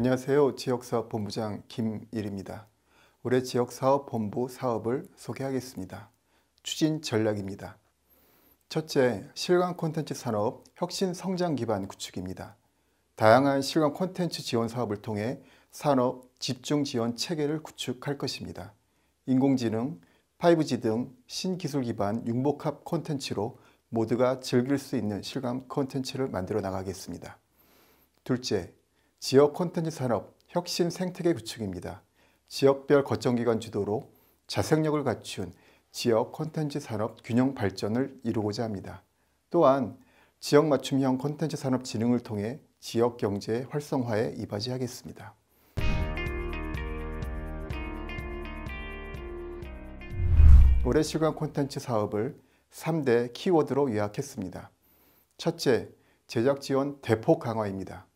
안녕하세요. 지역사업 본부장 김일입니다. 올해 지역사업 본부 사업을 소개하겠습니다. 추진 전략입니다. 첫째, 실감 콘텐츠 산업 혁신 성장 기반 구축입니다. 다양한 실감 콘텐츠 지원 사업을 통해 산업 집중 지원 체계를 구축할 것입니다. 인공지능, 5G 등 신기술 기반 융복합 콘텐츠로 모두가 즐길 수 있는 실감 콘텐츠를 만들어 나가겠습니다. 둘째, 지역 콘텐츠 산업 혁신 생태계 구축입니다. 지역별 거점기관 주도로 자생력을 갖춘 지역 콘텐츠 산업 균형 발전을 이루고자 합니다. 또한 지역 맞춤형 콘텐츠 산업 진흥을 통해 지역 경제 활성화에 이바지하겠습니다. 올해 실관 콘텐츠 사업을 3대 키워드로 요약했습니다. 첫째, 제작 지원 대폭 강화입니다.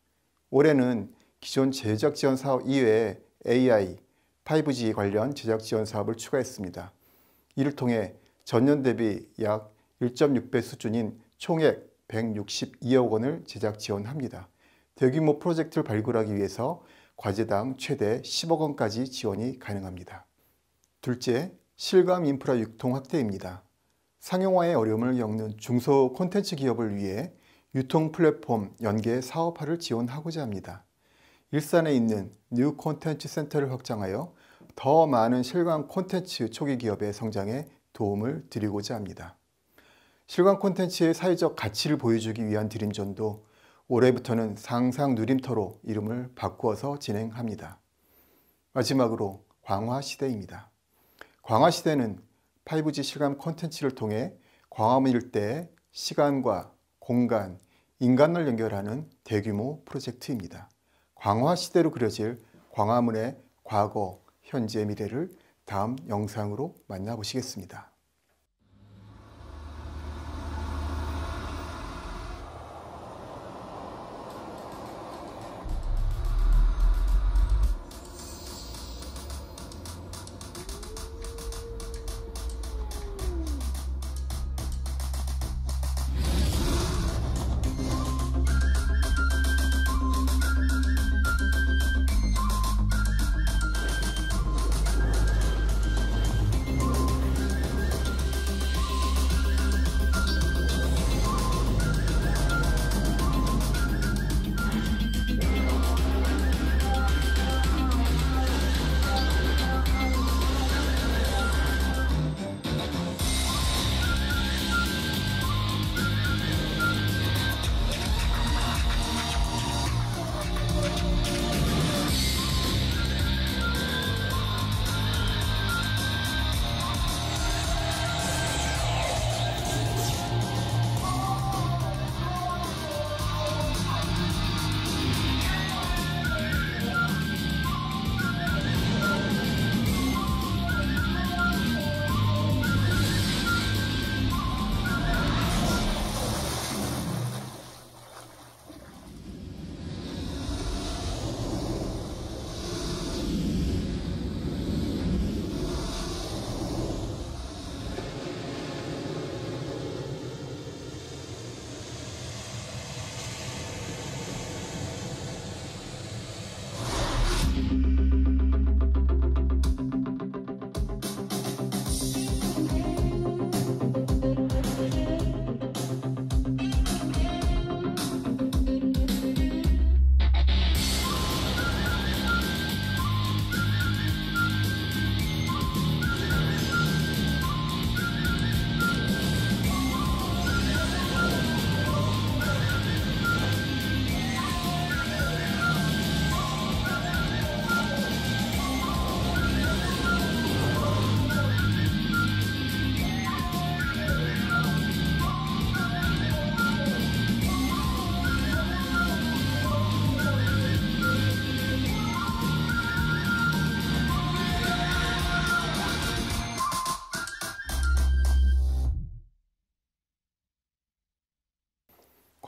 올해는 기존 제작 지원 사업 이외에 AI, 5G 관련 제작 지원 사업을 추가했습니다. 이를 통해 전년 대비 약 1.6배 수준인 총액 162억 원을 제작 지원합니다. 대규모 프로젝트를 발굴하기 위해서 과제당 최대 10억 원까지 지원이 가능합니다. 둘째, 실감 인프라 유통 확대입니다. 상용화의 어려움을 겪는 중소 콘텐츠 기업을 위해 유통 플랫폼 연계 사업화를 지원하고자 합니다. 일산에 있는 뉴 콘텐츠 센터를 확장하여 더 많은 실감 콘텐츠 초기 기업의 성장에 도움을 드리고자 합니다. 실감 콘텐츠의 사회적 가치를 보여주기 위한 드림존도 올해부터는 상상 누림터로 이름을 바꾸어서 진행합니다. 마지막으로 광화시대입니다. 광화시대는 5G 실감 콘텐츠를 통해 광화문 일대의 시간과 공간, 인간을 연결하는 대규모 프로젝트입니다. 광화 시대로 그려질 광화문의 과거, 현재, 미래를 다음 영상으로 만나보시겠습니다.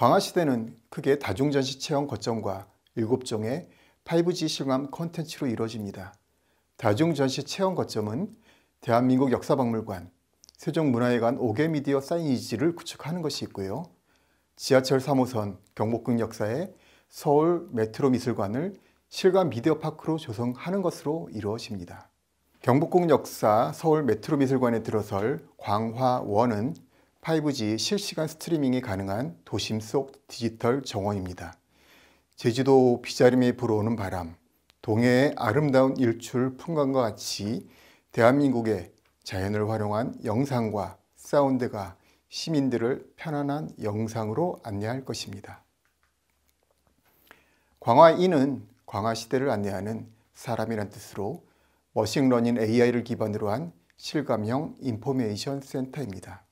광화시대는 크게 다중전시 체험 거점과 7종의 5G 실감 콘텐츠로 이루어집니다. 다중전시 체험 거점은 대한민국 역사박물관, 세종문화회관 5개 미디어 사이니지를 구축하는 것이 있고요. 지하철 3호선 경복궁 역사의 서울 메트로 미술관을 실감 미디어 파크로 조성하는 것으로 이루어집니다. 경복궁 역사 서울 메트로 미술관에 들어설 광화원은 5G 실시간 스트리밍이 가능한 도심 속 디지털 정원입니다. 제주도 비자림에 불어오는 바람, 동해의 아름다운 일출 풍광과 같이 대한민국의 자연을 활용한 영상과 사운드가 시민들을 편안한 영상으로 안내할 것입니다. 광화인은 광화시대를 안내하는 사람이란 뜻으로 머신러닝 AI를 기반으로 한 실감형 인포메이션 센터입니다.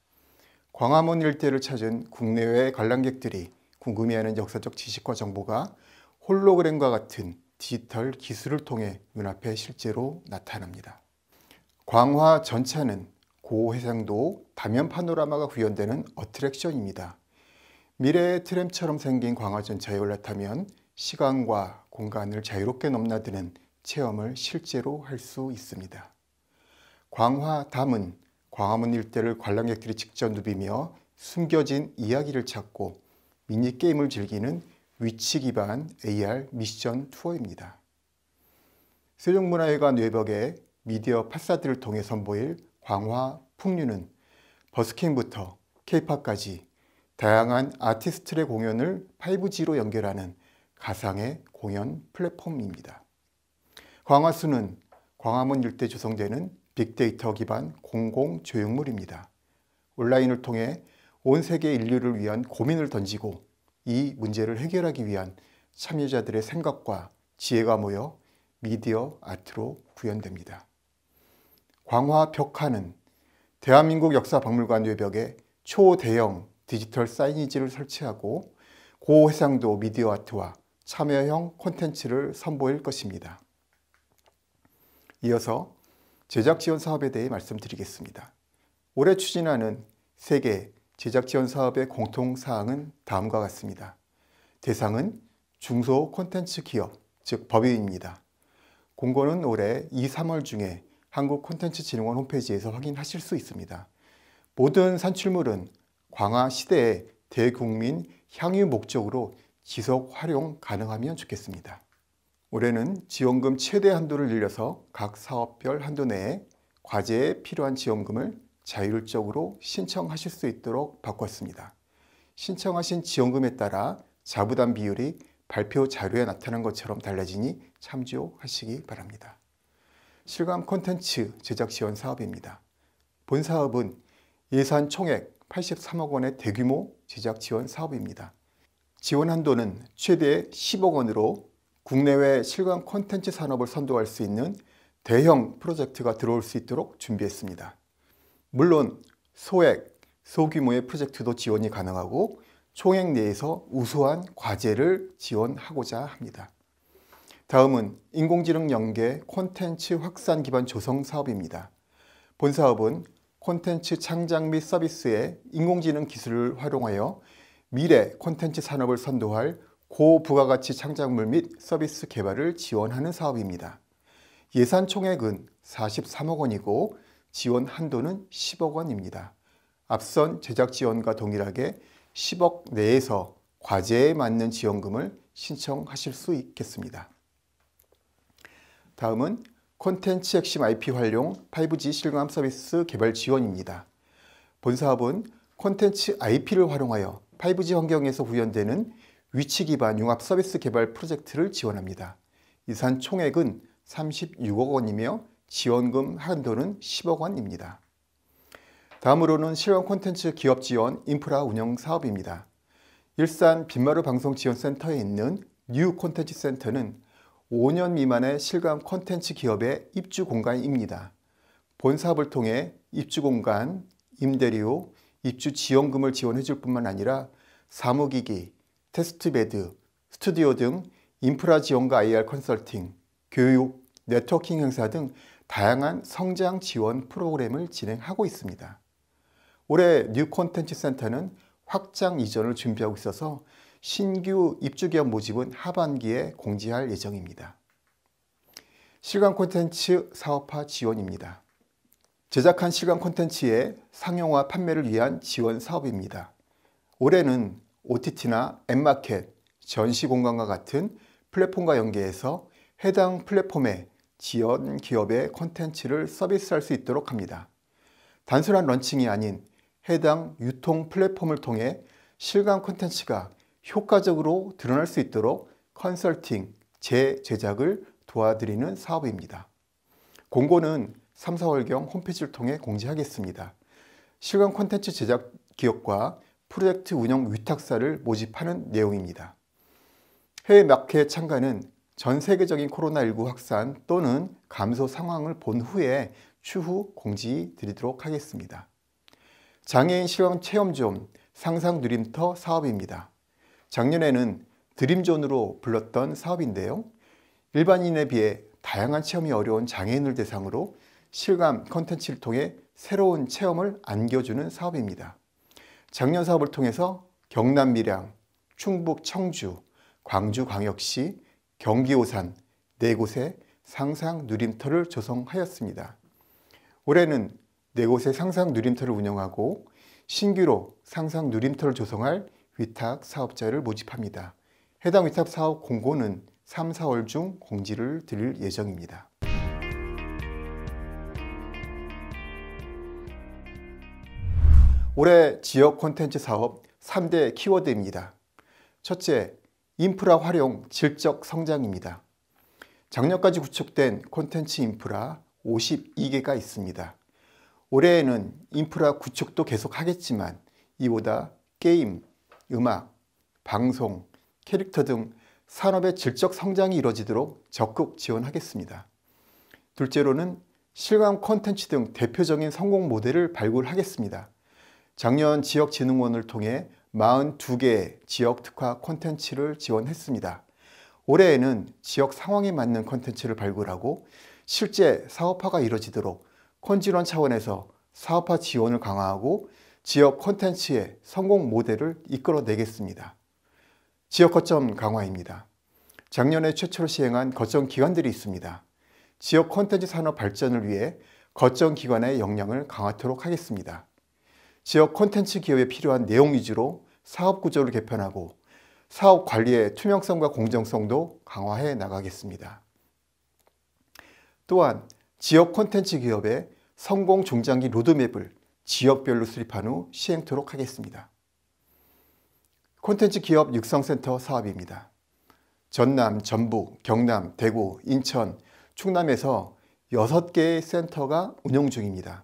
광화문 일대를 찾은 국내외 관람객들이 궁금해하는 역사적 지식과 정보가 홀로그램과 같은 디지털 기술을 통해 눈앞에 실제로 나타납니다. 광화 전차는 고해상도 다면 파노라마가 구현되는 어트랙션입니다. 미래의 트램처럼 생긴 광화 전차에 올라타면 시간과 공간을 자유롭게 넘나드는 체험을 실제로 할 수 있습니다. 광화담은 광화문 일대를 관람객들이 직접 누비며 숨겨진 이야기를 찾고 미니게임을 즐기는 위치 기반 AR 미션 투어입니다. 세종문화회관 외벽에 미디어 파사드를 통해 선보일 광화 풍류는 버스킹부터 케이팝까지 다양한 아티스트의 공연을 5G로 연결하는 가상의 공연 플랫폼입니다. 광화수는 광화문 일대 조성되는 빅데이터 기반 공공 조형물입니다. 온라인을 통해 온 세계 인류를 위한 고민을 던지고 이 문제를 해결하기 위한 참여자들의 생각과 지혜가 모여 미디어 아트로 구현됩니다. 광화 벽화는 대한민국 역사박물관 외벽에 초대형 디지털 사이니지를 설치하고 고해상도 미디어 아트와 참여형 콘텐츠를 선보일 것입니다. 이어서 제작 지원 사업에 대해 말씀드리겠습니다. 올해 추진하는 세계 제작 지원 사업의 공통 사항은 다음과 같습니다. 대상은 중소 콘텐츠 기업, 즉 법인입니다. 공고는 올해 2, 3월 중에 한국콘텐츠진흥원 홈페이지에서 확인하실 수 있습니다. 모든 산출물은 광화 시대의 대국민 향유 목적으로 지속 활용 가능하면 좋겠습니다. 올해는 지원금 최대 한도를 늘려서 각 사업별 한도 내에 과제에 필요한 지원금을 자율적으로 신청하실 수 있도록 바꿨습니다. 신청하신 지원금에 따라 자부담 비율이 발표 자료에 나타난 것처럼 달라지니 참조하시기 바랍니다. 실감 콘텐츠 제작 지원 사업입니다. 본 사업은 예산 총액 83억 원의 대규모 제작 지원 사업입니다. 지원 한도는 최대 10억 원으로 국내외 실감 콘텐츠 산업을 선도할 수 있는 대형 프로젝트가 들어올 수 있도록 준비했습니다. 물론 소액, 소규모의 프로젝트도 지원이 가능하고 총액 내에서 우수한 과제를 지원하고자 합니다. 다음은 인공지능 연계 콘텐츠 확산 기반 조성 사업입니다. 본 사업은 콘텐츠 창작 및 서비스에 인공지능 기술을 활용하여 미래 콘텐츠 산업을 선도할 고부가가치 창작물 및 서비스 개발을 지원하는 사업입니다. 예산 총액은 43억 원이고 지원 한도는 10억 원입니다. 앞선 제작 지원과 동일하게 10억 내에서 과제에 맞는 지원금을 신청하실 수 있겠습니다. 다음은 콘텐츠 핵심 IP 활용 5G 실감 서비스 개발 지원입니다. 본 사업은 콘텐츠 IP를 활용하여 5G 환경에서 구현되는 위치 기반 융합 서비스 개발 프로젝트를 지원합니다. 예산 총액은 36억 원이며 지원금 한도는 10억 원입니다. 다음으로는 실험 콘텐츠 기업 지원 인프라 운영 사업입니다. 일산 빈마루 방송 지원센터에 있는 뉴 콘텐츠 센터는 5년 미만의 실감 콘텐츠 기업의 입주 공간입니다. 본 사업을 통해 입주 공간, 임대료, 입주 지원금을 지원해 줄 뿐만 아니라 사무기기, 테스트베드, 스튜디오 등 인프라 지원과 IR 컨설팅, 교육, 네트워킹 행사 등 다양한 성장 지원 프로그램을 진행하고 있습니다. 올해 뉴 콘텐츠 센터는 확장 이전을 준비하고 있어서 신규 입주기업 모집은 하반기에 공지할 예정입니다. 실감 콘텐츠 사업화 지원입니다. 제작한 실감 콘텐츠의 상용화 판매를 위한 지원 사업입니다. 올해는 OTT나 앱마켓, 전시공간과 같은 플랫폼과 연계해서 해당 플랫폼의 지연 기업의 콘텐츠를 서비스할 수 있도록 합니다. 단순한 런칭이 아닌 해당 유통 플랫폼을 통해 실감 콘텐츠가 효과적으로 드러날 수 있도록 컨설팅, 재제작을 도와드리는 사업입니다. 공고는 3, 4월경 홈페이지를 통해 공지하겠습니다. 실감 콘텐츠 제작 기업과 프로젝트 운영 위탁사를 모집하는 내용입니다. 해외 마켓 참가는 전 세계적인 코로나19 확산 또는 감소 상황을 본 후에 추후 공지 드리도록 하겠습니다. 장애인 실험 체험존 상상 누림터 사업입니다. 작년에는 드림존으로 불렀던 사업인데요. 일반인에 비해 다양한 체험이 어려운 장애인을 대상으로 실감 컨텐츠를 통해 새로운 체험을 안겨주는 사업입니다. 작년 사업을 통해서 경남 밀양, 충북 청주, 광주 광역시, 경기 오산 네 곳에 상상 누림터를 조성하였습니다. 올해는 네 곳의 상상 누림터를 운영하고 신규로 상상 누림터를 조성할 위탁 사업자를 모집합니다. 해당 위탁 사업 공고는 3, 4월 중 공지를 드릴 예정입니다. 올해 지역 콘텐츠 사업 3대 키워드입니다. 첫째, 인프라 활용 질적 성장입니다. 작년까지 구축된 콘텐츠 인프라 52개가 있습니다. 올해에는 인프라 구축도 계속하겠지만 이보다 게임, 음악, 방송, 캐릭터 등 산업의 질적 성장이 이뤄지도록 적극 지원하겠습니다. 둘째로는 실감 콘텐츠 등 대표적인 성공 모델을 발굴하겠습니다. 작년 지역진흥원을 통해 42개의 지역 특화 콘텐츠를 지원했습니다. 올해에는 지역 상황에 맞는 콘텐츠를 발굴하고 실제 사업화가 이뤄지도록 콘지원 차원에서 사업화 지원을 강화하고 지역 콘텐츠의 성공 모델을 이끌어내겠습니다. 지역 거점 강화입니다. 작년에 최초로 시행한 거점 기관들이 있습니다. 지역 콘텐츠 산업 발전을 위해 거점 기관의 역량을 강화토록 하겠습니다. 지역 콘텐츠 기업에 필요한 내용 위주로 사업 구조를 개편하고 사업 관리의 투명성과 공정성도 강화해 나가겠습니다. 또한 지역 콘텐츠 기업의 성공 중장기 로드맵을 지역별로 수립한 후 시행토록 하겠습니다. 콘텐츠 기업 육성센터 사업입니다. 전남, 전북, 경남, 대구, 인천, 충남에서 6개의 센터가 운영 중입니다.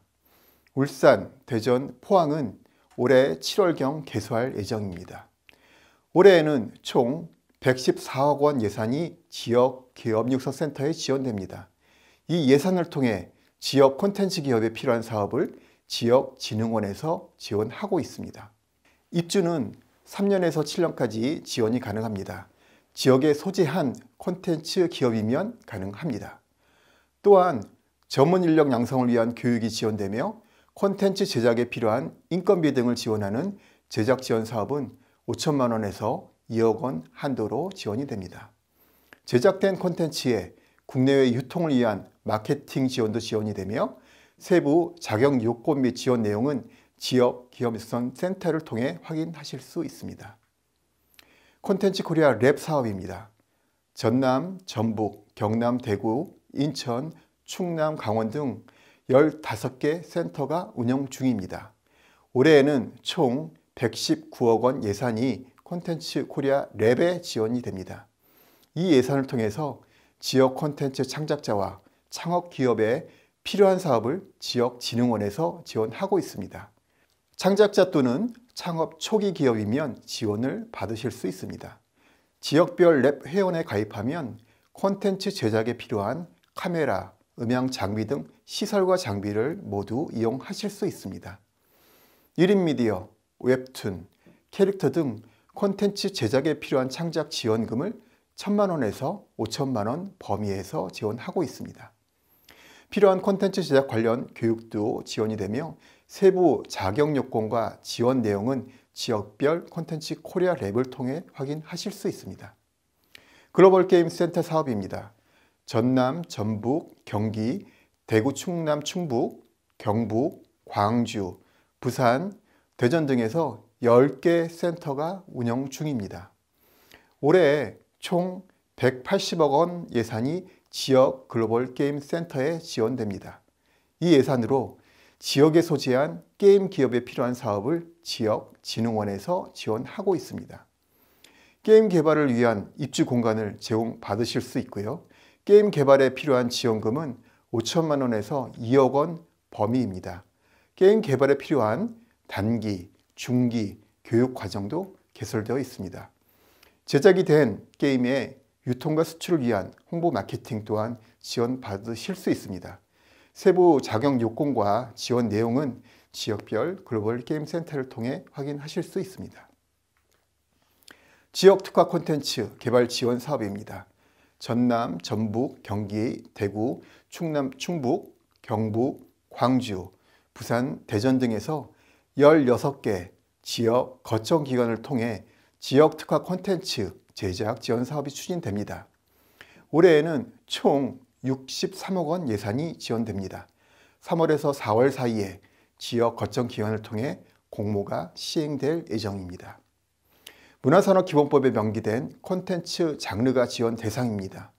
울산, 대전, 포항은 올해 7월경 개소할 예정입니다. 올해에는 총 114억 원 예산이 지역 기업 육성 센터에 지원됩니다. 이 예산을 통해 지역 콘텐츠 기업에 필요한 사업을 지역 진흥원에서 지원하고 있습니다. 입주는 3년에서 7년까지 지원이 가능합니다. 지역에 소재한 콘텐츠 기업이면 가능합니다. 또한 전문 인력 양성을 위한 교육이 지원되며 콘텐츠 제작에 필요한 인건비 등을 지원하는 제작 지원 사업은 5천만 원에서 2억 원 한도로 지원이 됩니다. 제작된 콘텐츠에 국내외 유통을 위한 마케팅 지원도 지원이 되며 세부 자격 요건 및 지원 내용은 지역 기업 육성 센터를 통해 확인하실 수 있습니다. 콘텐츠 코리아 랩 사업입니다. 전남, 전북, 경남, 대구, 인천, 충남, 강원 등 15개 센터가 운영 중입니다. 올해에는 총 119억 원 예산이 콘텐츠 코리아 랩에 지원이 됩니다. 이 예산을 통해서 지역 콘텐츠 창작자와 창업 기업에 필요한 사업을 지역진흥원에서 지원하고 있습니다. 창작자 또는 창업 초기 기업이면 지원을 받으실 수 있습니다. 지역별 랩 회원에 가입하면 콘텐츠 제작에 필요한 카메라, 음향 장비 등 시설과 장비를 모두 이용하실 수 있습니다. 1인 미디어, 웹툰, 캐릭터 등 콘텐츠 제작에 필요한 창작 지원금을 1천만원에서 5천만원 범위에서 지원하고 있습니다. 필요한 콘텐츠 제작 관련 교육도 지원이 되며 세부 자격 요건과 지원 내용은 지역별 콘텐츠 코리아 랩을 통해 확인하실 수 있습니다. 글로벌 게임 센터 사업입니다. 전남, 전북, 경기, 대구, 충남, 충북, 경북, 광주, 부산, 대전 등에서 10개 센터가 운영 중입니다. 올해 총 180억 원 예산이 지역 글로벌 게임 센터에 지원됩니다. 이 예산으로 지역에 소재한 게임 기업에 필요한 사업을 지역진흥원에서 지원하고 있습니다. 게임 개발을 위한 입주 공간을 제공받으실 수 있고요. 게임 개발에 필요한 지원금은 5천만 원에서 2억 원 범위입니다. 게임 개발에 필요한 단기, 중기 교육 과정도 개설되어 있습니다. 제작이 된 게임의 유통과 수출을 위한 홍보 마케팅 또한 지원받으실 수 있습니다. 세부 자격 요건과 지원 내용은 지역별 글로벌 게임 센터를 통해 확인하실 수 있습니다. 지역 특화 콘텐츠 개발 지원 사업입니다. 전남, 전북, 경기, 대구, 충남, 충북, 경북, 광주, 부산, 대전 등에서 16개 지역 거점 기관을 통해 지역 특화 콘텐츠 제작 지원 사업이 추진됩니다. 올해에는 총 63억 원 예산이 지원됩니다. 3월에서 4월 사이에 지역 거점 기관을 통해 공모가 시행될 예정입니다. 문화산업기본법에 명기된 콘텐츠 장르가 지원 대상입니다.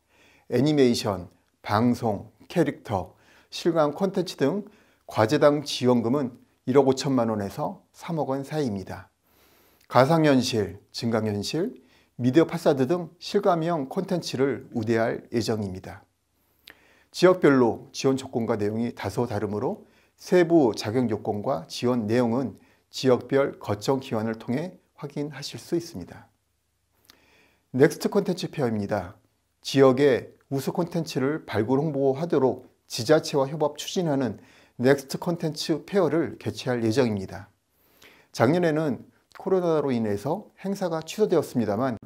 애니메이션, 방송, 캐릭터, 실감 콘텐츠 등 과제당 지원금은 1억 5천만 원에서 3억 원 사이입니다. 가상현실, 증강현실, 미디어 파사드 등 실감형 콘텐츠를 우대할 예정입니다. 지역별로 지원 조건과 내용이 다소 다르므로 세부 자격 요건과 지원 내용은 지역별 거점 기관을 통해 확인하실 수 있습니다. 넥스트 콘텐츠 페어입니다. 지역의 우수 콘텐츠를 발굴 홍보하도록 지자체와 협업 추진하는 넥스트 콘텐츠 페어를 개최할 예정입니다. 작년에는 코로나로 인해서 행사가 취소되었습니다만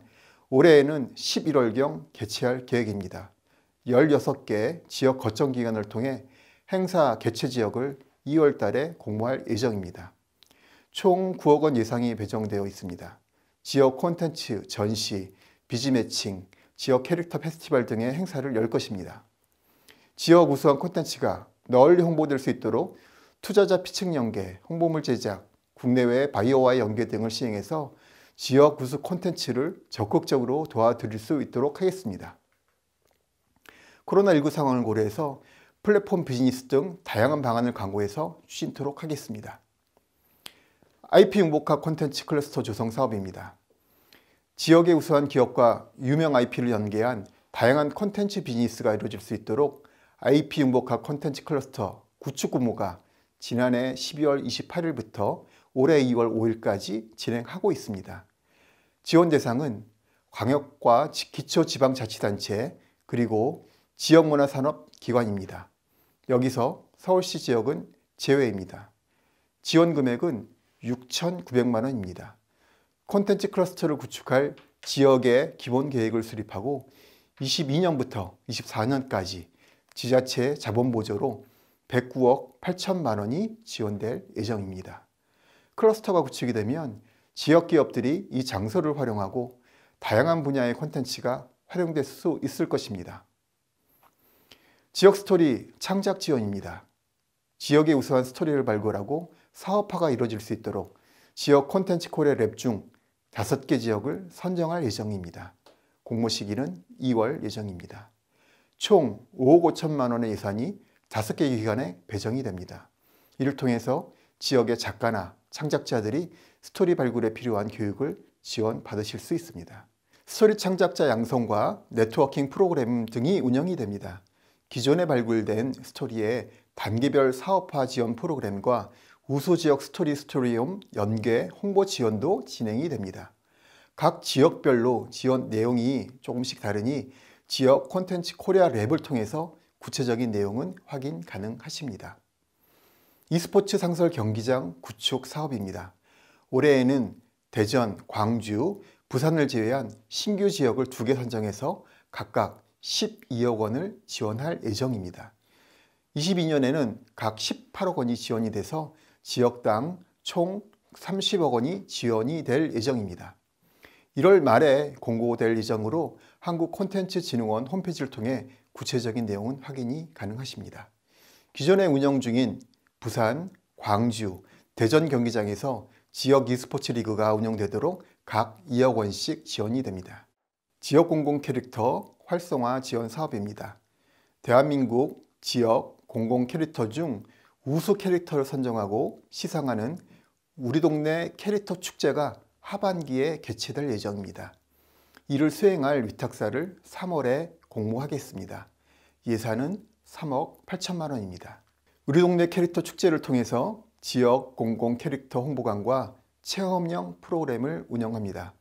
올해에는 11월경 개최할 계획입니다. 16개 지역 거점 기관을 통해 행사 개최 지역을 2월 달에 공모할 예정입니다. 총 9억 원 예상이 배정되어 있습니다. 지역 콘텐츠, 전시, 비즈매칭, 지역 캐릭터 페스티벌 등의 행사를 열 것입니다. 지역 우수한 콘텐츠가 널리 홍보될 수 있도록 투자자 피칭 연계, 홍보물 제작, 국내외 바이오와의 연계 등을 시행해서 지역 우수 콘텐츠를 적극적으로 도와드릴 수 있도록 하겠습니다. 코로나19 상황을 고려해서 플랫폼 비즈니스 등 다양한 방안을 강구해서 추진토록 하겠습니다. IP 융복합 콘텐츠 클러스터 조성 사업입니다. 지역의 우수한 기업과 유명 IP를 연계한 다양한 콘텐츠 비즈니스가 이루어질 수 있도록 IP 융복합 콘텐츠 클러스터 구축 규모가 지난해 12월 28일부터 올해 2월 5일까지 진행하고 있습니다. 지원 대상은 광역과 기초 지방자치단체 그리고 지역문화산업기관입니다. 여기서 서울시 지역은 제외입니다. 지원 금액은 6,900만 원입니다. 콘텐츠 클러스터를 구축할 지역의 기본 계획을 수립하고 22년부터 24년까지 지자체 자본 보조로 109억 8천만 원이 지원될 예정입니다. 클러스터가 구축이 되면 지역 기업들이 이 장소를 활용하고 다양한 분야의 콘텐츠가 활용될 수 있을 것입니다. 지역 스토리 창작 지원입니다. 지역의 우수한 스토리를 발굴하고 사업화가 이루어질 수 있도록 지역 콘텐츠 콜의 랩 중 5개 지역을 선정할 예정입니다. 공모 시기는 2월 예정입니다. 총 5억 5천만 원의 예산이 5개 기관에 배정이 됩니다. 이를 통해서 지역의 작가나 창작자들이 스토리 발굴에 필요한 교육을 지원받으실 수 있습니다. 스토리 창작자 양성과 네트워킹 프로그램 등이 운영이 됩니다. 기존에 발굴된 스토리의 단계별 사업화 지원 프로그램과 우수지역 스토리 스토리움 연계 홍보 지원도 진행이 됩니다. 각 지역별로 지원 내용이 조금씩 다르니 지역 콘텐츠 코리아 랩을 통해서 구체적인 내용은 확인 가능하십니다. e스포츠 상설 경기장 구축 사업입니다. 올해에는 대전, 광주, 부산을 제외한 신규 지역을 두 개 선정해서 각각 12억 원을 지원할 예정입니다. 22년에는 각 18억 원이 지원이 돼서 지역당 총 30억 원이 지원이 될 예정입니다. 1월 말에 공고될 예정으로 한국콘텐츠진흥원 홈페이지를 통해 구체적인 내용은 확인이 가능하십니다. 기존에 운영 중인 부산, 광주, 대전 경기장에서 지역 e스포츠 리그가 운영되도록 각 2억 원씩 지원이 됩니다. 지역 공공 캐릭터 활성화 지원 사업입니다. 대한민국 지역 공공 캐릭터 중 우수 캐릭터를 선정하고 시상하는 우리 동네 캐릭터 축제가 하반기에 개최될 예정입니다. 이를 수행할 위탁사를 3월에 공모하겠습니다. 예산은 3억 8천만 원입니다. 우리 동네 캐릭터 축제를 통해서 지역 공공 캐릭터 홍보관과 체험형 프로그램을 운영합니다.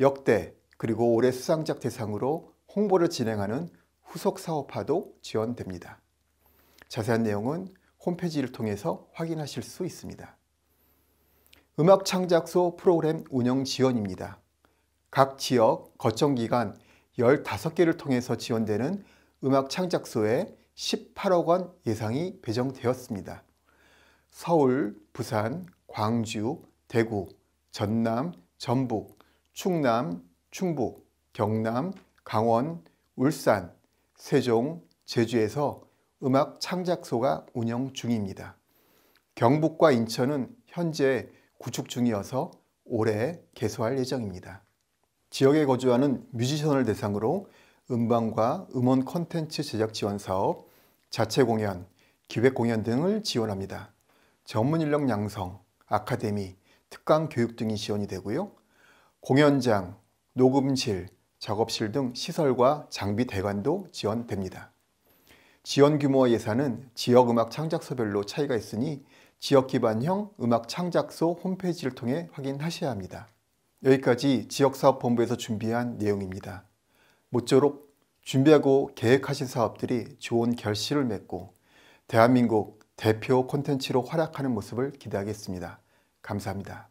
역대 그리고 올해 수상작 대상으로 홍보를 진행하는 후속 사업화도 지원됩니다. 자세한 내용은 홈페이지를 통해서 확인하실 수 있습니다. 음악창작소 프로그램 운영 지원입니다. 각 지역, 거점기간 15개를 통해서 지원되는 음악창작소에 18억 원 예상이 배정되었습니다. 서울, 부산, 광주, 대구, 전남, 전북, 충남, 충북, 경남, 강원, 울산, 세종, 제주에서 음악 창작소가 운영 중입니다. 경북과 인천은 현재 구축 중이어서 올해 개소할 예정입니다. 지역에 거주하는 뮤지션을 대상으로 음반과 음원 콘텐츠 제작 지원 사업, 자체 공연, 기획 공연 등을 지원합니다. 전문 인력 양성, 아카데미, 특강 교육 등이 지원이 되고요. 공연장, 녹음실, 작업실 등 시설과 장비 대관도 지원됩니다. 지원 규모와 예산은 지역 음악 창작소별로 차이가 있으니 지역 기반형 음악 창작소 홈페이지를 통해 확인하셔야 합니다. 여기까지 지역사업본부에서 준비한 내용입니다. 모쪼록 준비하고 계획하신 사업들이 좋은 결실을 맺고 대한민국 대표 콘텐츠로 활약하는 모습을 기대하겠습니다. 감사합니다.